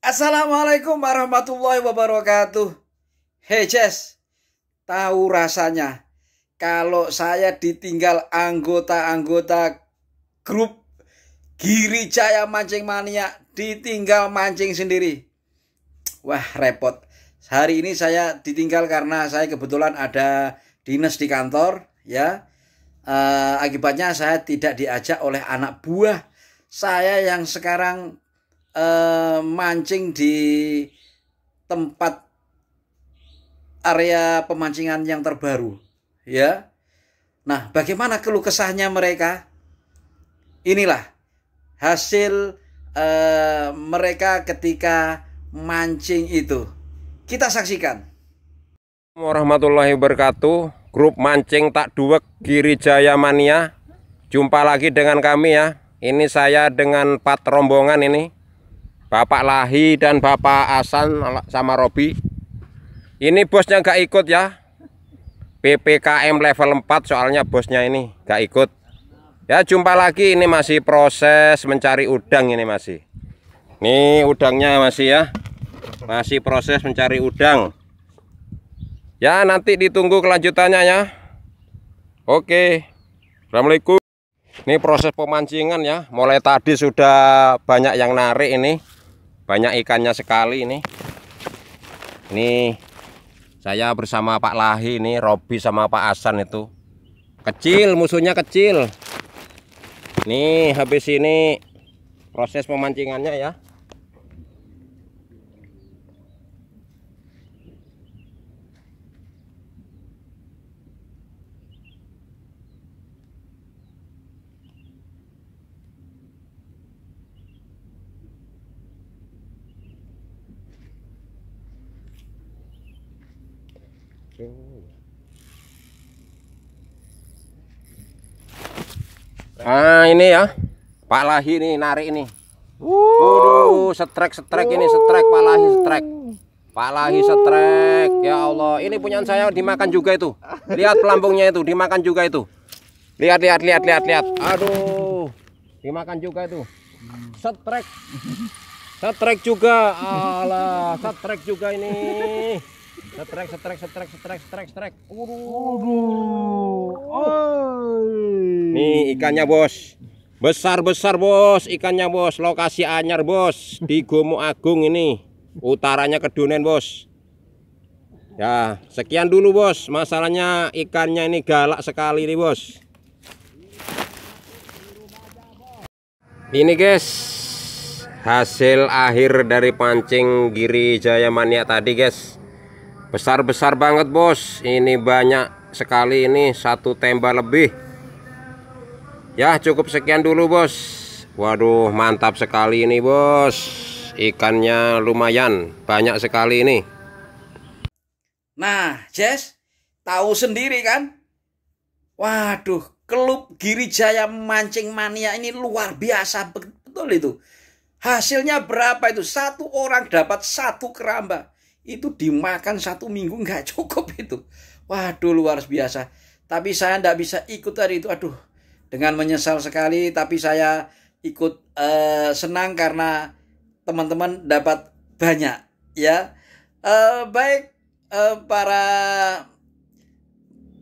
Assalamualaikum warahmatullahi wabarakatuh. Hey Jess, tahu rasanya kalau saya ditinggal anggota-anggota grup Giri Jaya Mancing Mania, ditinggal mancing sendiri. Wah, repot. Hari ini saya ditinggal karena saya kebetulan ada dinas di kantor, ya. E, akibatnya saya tidak diajak oleh anak buah saya yang sekarang Eh, mancing di tempat area pemancingan yang terbaru, ya. Nah, bagaimana keluh kesahnya mereka? Inilah hasil uh, mereka ketika mancing itu. Kita saksikan. Warahmatullahi wabarakatuh. Grup mancing tak duwek kiri Jaya Mania. Jumpa lagi dengan kami ya. Ini saya dengan empat rombongan ini. Bapak Lahi dan Bapak Asan sama Robi ini bosnya nggak ikut ya PPKM level 4 soalnya bosnya ini nggak ikut ya jumpa lagi ini masih proses mencari udang ini masih Ini udangnya masih ya masih proses mencari udang ya nanti ditunggu kelanjutannya ya Oke Assalamualaikum ini proses pemancingan ya mulai tadi sudah banyak yang narik ini banyak ikannya sekali ini ini saya bersama Pak Lahi ini Robi sama Pak Asan itu kecil musuhnya kecil nih habis ini proses pemancingannya ya Nah ini ya Pak Lahi ini narik ini. Waduh, setrek setrek ini setrek Pak Lahi setrek. Pak Lahi setrek. Ya Allah, ini punyaan saya dimakan juga itu. Lihat pelampungnya itu dimakan juga itu. Lihat lihat lihat lihat lihat. Aduh. Dimakan juga itu. Setrek. Setrek juga. Allah setrek juga ini. Setrek, setrek, setrek, setrek, setrek, setrek. Oh. Nih ikannya, Bos. Besar-besar, Bos. Ikannya, Bos. Lokasi anyar, Bos. Di Gomo Agung ini. Utaranya Kedunen, Bos. Ya, sekian dulu, Bos. Masalahnya ikannya ini galak sekali nih, Bos. Ini, guys. Hasil akhir dari pancing giri Jaya Mania tadi, guys besar-besar banget bos ini banyak sekali ini satu tembak lebih ya cukup sekian dulu bos waduh mantap sekali ini bos ikannya lumayan banyak sekali ini nah Jess tahu sendiri kan waduh klub Giri Jaya Mancing Mania ini luar biasa betul itu hasilnya berapa itu satu orang dapat satu keramba itu dimakan satu minggu nggak cukup itu. Waduh luar biasa. Tapi saya nggak bisa ikut hari itu. Aduh, dengan menyesal sekali. Tapi saya ikut eh, senang karena teman-teman dapat banyak ya. Eh, baik eh, para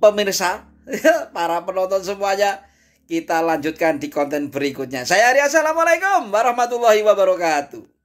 pemirsa, ya, para penonton semuanya. Kita lanjutkan di konten berikutnya. Saya arya Assalamualaikum warahmatullahi wabarakatuh.